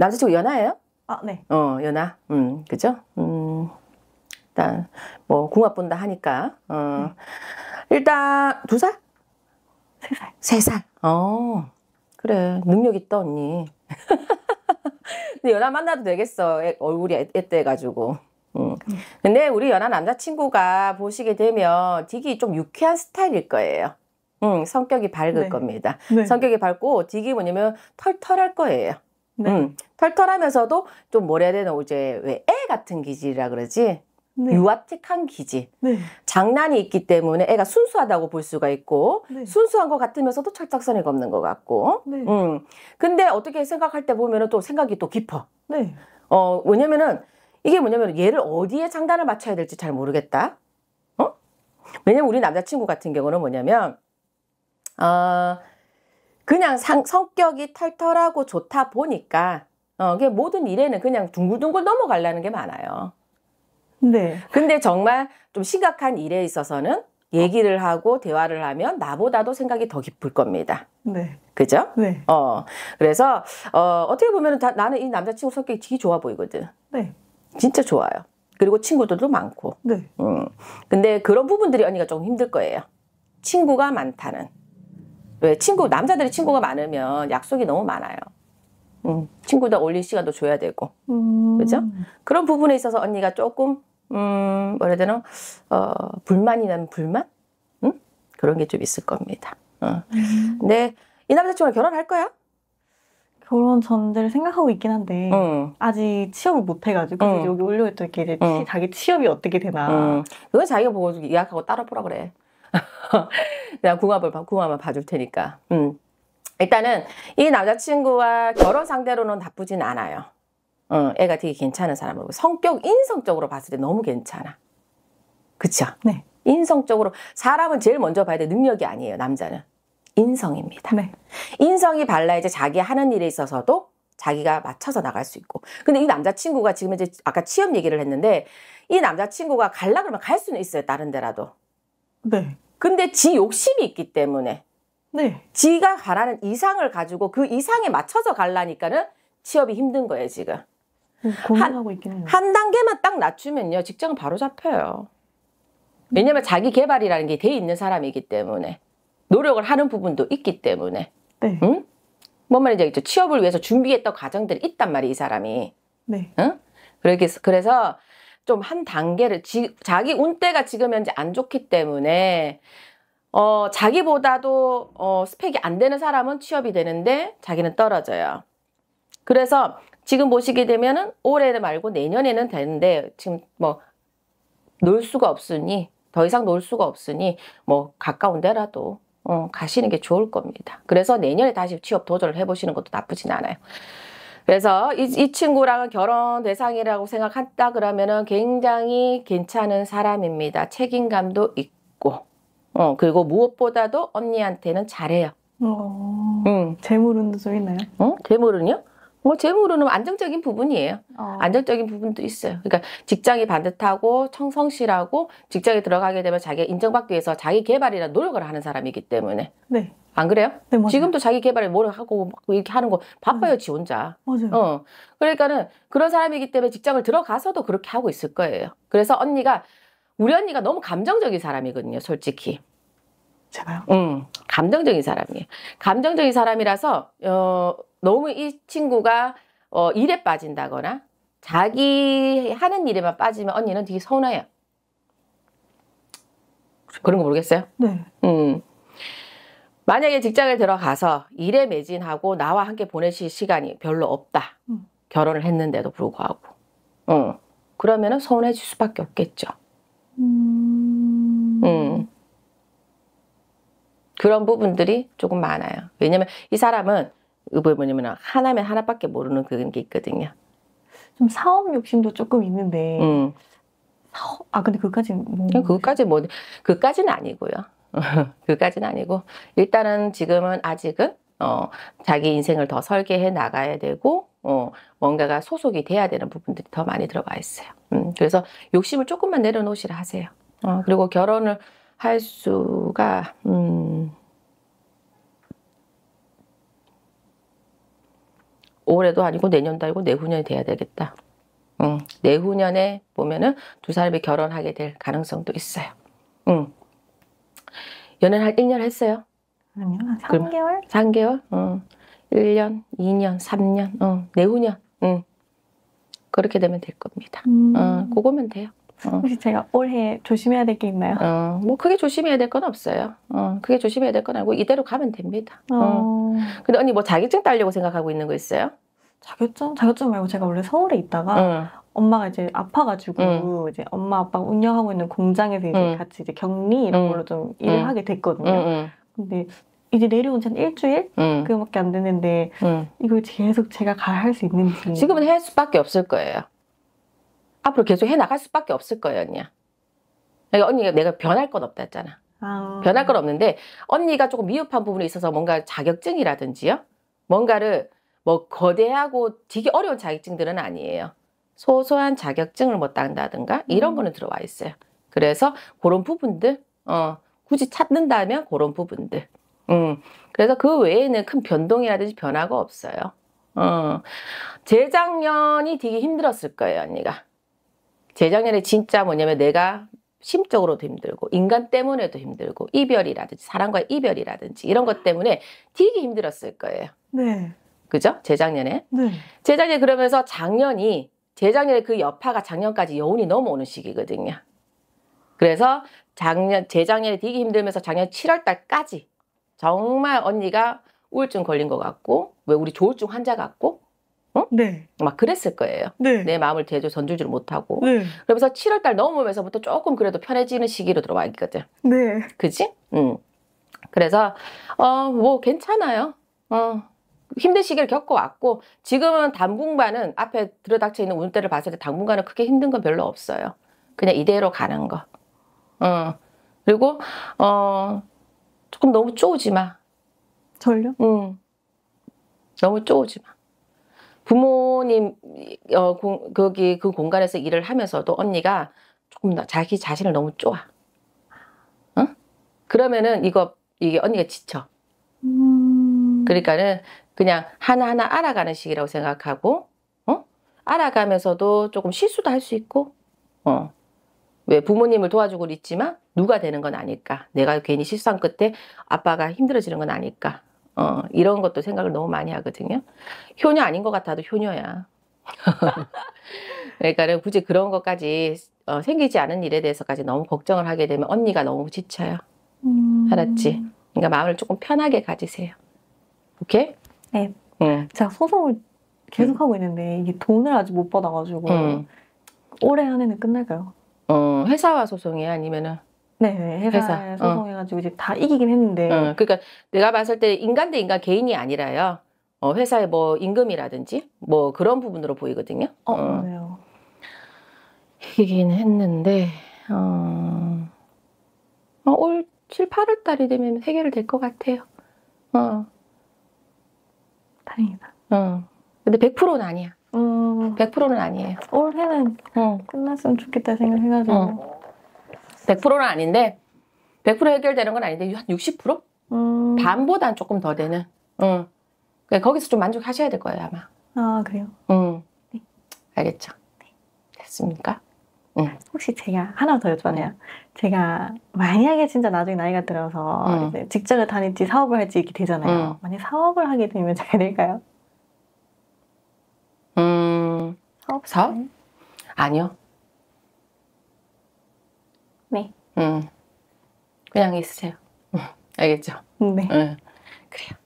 남자친구 연하예요? 아, 네. 어, 연하. 음, 그죠? 음, 일단, 뭐, 궁합 본다 하니까. 어, 네. 일단, 두 살? 세 살. 세 살. 어, 그래. 능력 있다, 언니. 근데 연하 만나도 되겠어. 애, 얼굴이 애, 애때가지고. 음. 근데 우리 연하 남자친구가 보시게 되면 되게 좀 유쾌한 스타일일 거예요. 음, 성격이 밝을 네. 겁니다. 네. 성격이 밝고 되게 뭐냐면 털털할 거예요. 네. 음, 털털하면서도 좀 뭐라 해야 되나 이제 왜 애 같은 기질이라 그러지? 네. 유아틱한 기질. 네. 장난이 있기 때문에 애가 순수하다고 볼 수가 있고 네. 순수한 것 같으면서도 철딱선이 없는 것 같고. 네. 음. 근데 어떻게 생각할 때 보면은 또 생각이 또 깊어. 네. 어 왜냐면은 이게 뭐냐면 얘를 어디에 장단을 맞춰야 될지 잘 모르겠다. 어? 왜냐면 우리 남자친구 같은 경우는 뭐냐면 아 어, 그냥 상, 성격이 털털하고 좋다 보니까 어, 그 모든 일에는 그냥 둥글둥글 넘어가려는 게 많아요. 네. 근데 정말 좀 심각한 일에 있어서는 얘기를 하고 대화를 하면 나보다도 생각이 더 깊을 겁니다. 네. 그죠? 네. 어. 그래서 어, 어떻게 보면 다, 나는 이 남자친구 성격이 되게 좋아 보이거든. 네. 진짜 좋아요. 그리고 친구들도 많고. 네. 음. 근데 그런 부분들이 언니가 좀 힘들 거예요. 친구가 많다는. 왜 친구 남자들이 친구가 많으면 약속이 너무 많아요. 음, 친구들 올릴 시간도 줘야 되고, 음. 그죠? 그런 부분에 있어서 언니가 조금 음, 뭐라 해야 되나, 어, 불만이라 불만? 응? 음? 그런 게 좀 있을 겁니다. 어. 음. 근데 이 남자친구랑 결혼할 거야? 결혼 전제를 생각하고 있긴 한데 음. 아직 취업을 못 해가지고 음. 여기 올려올 때 이렇게 이제 음. 자기 취업이 어떻게 되나 그건 자기가 보고 예약하고 따로 보라 그래 내가 궁합을, 궁합만 봐줄 테니까. 음. 일단은 이 남자친구와 결혼 상대로는 나쁘진 않아요. 어, 애가 되게 괜찮은 사람으로 성격 인성적으로 봤을 때 너무 괜찮아. 그쵸? 네. 인성적으로 사람은 제일 먼저 봐야 될 능력이 아니에요. 남자는 인성입니다. 네. 인성이 발라야지 자기 하는 일에 있어서도 자기가 맞춰서 나갈 수 있고. 근데 이 남자친구가 지금 이제 아까 취업 얘기를 했는데 이 남자친구가 갈라 그러면 갈 수는 있어요. 다른 데라도. 네. 근데 지 욕심이 있기 때문에 네. 지가 가라는 이상을 가지고 그 이상에 맞춰서 갈라니까는 취업이 힘든 거예요 지금. 음, 고민하고 있긴 해요. 한 단계만 딱 낮추면요 직장은 바로 잡혀요. 왜냐면 자기 개발이라는 게 돼 있는 사람이기 때문에 노력을 하는 부분도 있기 때문에. 네. 응? 뭔 말인지 알겠죠? 취업을 위해서 준비했던 과정들이 있단 말이에요 이 사람이. 네. 응? 그래서 좀한 단계를 지, 자기 운때가 지금 현재 안 좋기 때문에 어, 자기보다도 어, 스펙이 안 되는 사람은 취업이 되는데 자기는 떨어져요. 그래서 지금 보시게 되면은 올해는 말고 내년에는 되는데 지금 뭐 놀 수가 없으니 더 이상 놀 수가 없으니 뭐 가까운 데라도 어, 가시는 게 좋을 겁니다. 그래서 내년에 다시 취업 도전을 해보시는 것도 나쁘진 않아요. 그래서 이, 이친구랑 결혼 대상이라고 생각한다 그러면은 굉장히 괜찮은 사람입니다. 책임감도 있고, 어, 그리고 무엇보다도 언니한테는 잘해요. 어, 음. 재물운도 좀 있나요? 어? 재물운이요뭐 재물은 운 뭐 안정적인 부분이에요. 어. 안정적인 부분도 있어요. 그러니까 직장이 반듯하고 청성실하고 직장에 들어가게 되면 자기가 인정받기 위해서 자기 개발이나 노력을 하는 사람이기 때문에. 네. 안 그래요? 네, 지금도 자기 개발에 뭘 하고 이렇게 하는 거 바빠요, 네. 지 혼자. 맞아요. 어. 그러니까는 그런 사람이기 때문에 직장을 들어가서도 그렇게 하고 있을 거예요. 그래서 언니가 우리 언니가 너무 감정적인 사람이거든요, 솔직히. 제가요? 음, 감정적인 사람이에요. 감정적인 사람이라서 어, 너무 이 친구가 어, 일에 빠진다거나 자기 하는 일에만 빠지면 언니는 되게 서운해요. 그런 거 모르겠어요? 네. 음. 만약에 직장을 들어가서 일에 매진하고 나와 함께 보내실 시간이 별로 없다. 음. 결혼을 했는데도 불구하고. 어. 그러면은 서운해질 수밖에 없겠죠. 음... 음. 그런 부분들이 조금 많아요. 왜냐면 이 사람은 뭐냐면 하나면 하나밖에 모르는 그런 게 있거든요. 좀 사업 욕심도 조금 있는데. 음. 사업? 아 근데 그까지는 뭐... 그까지 뭐 그까지는 아니고요. 그까진 아니고 일단은 지금은 아직은 어, 자기 인생을 더 설계해 나가야 되고 어, 뭔가가 소속이 돼야 되는 부분들이 더 많이 들어가 있어요. 음, 그래서 욕심을 조금만 내려놓으시라 하세요. 어, 그리고 결혼을 할 수가 음, 올해도 아니고 내년도 아니고 내후년이 돼야 되겠다. 음, 내후년에 보면은 두 사람이 결혼하게 될 가능성도 있어요. 음. 연애를 할, 1년 했어요? 아니요, 3개월? 3개월? 응. 1년, 2년, 3년, 어, 내후년, 어. 네, 응. 그렇게 되면 될 겁니다. 음. 어, 그거면 돼요. 어. 혹시 제가 올해 조심해야 될 게 있나요? 어, 뭐 크게 조심해야 될 건 없어요. 어, 크게 조심해야 될 건 아니고 이대로 가면 됩니다. 어. 어. 근데 언니 뭐 자격증 따려고 생각하고 있는 거 있어요? 자격증? 자격증 말고 제가 원래 서울에 있다가 응. 엄마가 이제 아파가지고 음. 이제 엄마 아빠 운영하고 있는 공장에서 이제 음. 같이 이제 격리 이런 걸로 좀 일을 하게 됐거든요. 근데 이제 내려온 지 한 일주일 그거밖에 안 됐는데 이걸 계속 제가 잘할수 있는지 지금은 할 수밖에 없을 거예요. 앞으로 계속 해 나갈 수밖에 없을 거예요, 언니야. 그러니까 언니가 내가 변할 건 없다 했잖아. 아... 변할 건 없는데 언니가 조금 미흡한 부분이 있어서 뭔가 자격증이라든지요. 뭔가를 뭐 거대하고 되게 어려운 자격증들은 아니에요. 소소한 자격증을 못 뭐 딴다든가 이런 음. 거는 들어와 있어요. 그래서 그런 부분들 어, 굳이 찾는다면 그런 부분들. 음, 그래서 그 외에는 큰 변동이라든지 변화가 없어요. 어, 재작년이 되게 힘들었을 거예요, 언니가. 재작년에 진짜 뭐냐면 내가 심적으로도 힘들고 인간 때문에도 힘들고 이별이라든지 사랑과 이별이라든지 이런 것 때문에 되게 힘들었을 거예요. 네. 그죠? 재작년에. 네. 재작년에 그러면서 작년이 재작년에 그 여파가 작년까지 여운이 넘어오는 시기거든요. 그래서 작년, 재작년에 되기 힘들면서 작년 7월 달까지 정말 언니가 우울증 걸린 것 같고, 왜 우리 조울증 환자 같고, 어? 네. 막 그랬을 거예요. 네. 내 마음을 대조 전주지를 못하고. 네. 그러면서 7월 달 넘어오면서부터 조금 그래도 편해지는 시기로 들어와 있거든. 네. 그지? 응. 그래서, 어, 뭐 괜찮아요. 어, 힘든 시기를 겪어왔고 지금은 당분간은 앞에 들어닥쳐 있는 운대를 봤을 때 당분간은 크게 힘든 건 별로 없어요. 그냥 이대로 가는 거. 어. 그리고 어 조금 너무 쪼우지 마. 절요? 응. 너무 쪼우지 마. 부모님 어 공, 거기 그 공간에서 일을 하면서도 언니가 조금 더 자기 자신을 너무 쪼아. 응? 그러면은 이거 이게 언니가 지쳐. 그러니까는 그냥 하나하나 알아가는 식이라고 생각하고 어? 알아가면서도 조금 실수도 할 수 있고 어. 왜 부모님을 도와주고 있지만 누가 되는 건 아닐까 내가 괜히 실수한 끝에 아빠가 힘들어지는 건 아닐까 어, 이런 것도 생각을 너무 많이 하거든요 효녀 아닌 것 같아도 효녀야 그러니까 는 굳이 그런 것까지 어, 생기지 않은 일에 대해서까지 너무 걱정을 하게 되면 언니가 너무 지쳐요 음... 알았지? 그러니까 마음을 조금 편하게 가지세요 이렇게? 네. 음. 제가 소송을 계속 하고 있는데 이게 돈을 아직 못 받아가지고 음. 올해 안에는 끝날까요? 어 회사와 소송이 아니면은 네, 네, 회사, 회사. 어. 소송해가지고 어. 이제 다 이기긴 했는데. 어, 그러니까 내가 봤을 때 인간 대 인간 개인이 아니라요. 어, 회사의 뭐 임금이라든지 뭐 그런 부분으로 보이거든요. 어, 어. 맞아요. 이긴 했는데 어, 어, 올 7, 8월 달이 되면 해결될 것 같아요. 어. 다행이다. 응. 어. 근데 100%는 아니야. 음. 어. 100%는 아니에요. 올해는 응. 어. 끝났으면 좋겠다 생각해가지고. 응. 100%는 아닌데 100% 해결되는 건 아닌데 한 60%? 음. 반보다는 조금 더 되는. 응. 그러니까 거기서 좀 만족하셔야 될 거예요 아마. 아 그래요. 응. 네. 알겠죠. 네. 됐습니까? 음. 혹시 제가 하나 더 여쭤봐요. 음. 제가 만약에 진짜 나중에 나이가 들어서 음. 직장을 다닐지 사업을 할지 이렇게 되잖아요. 음. 만약 사업을 하게 되면 잘 될까요? 음, 사업? 사업? 네. 아니요. 네. 음, 그냥 있으세요. 알겠죠? 네. 그래요.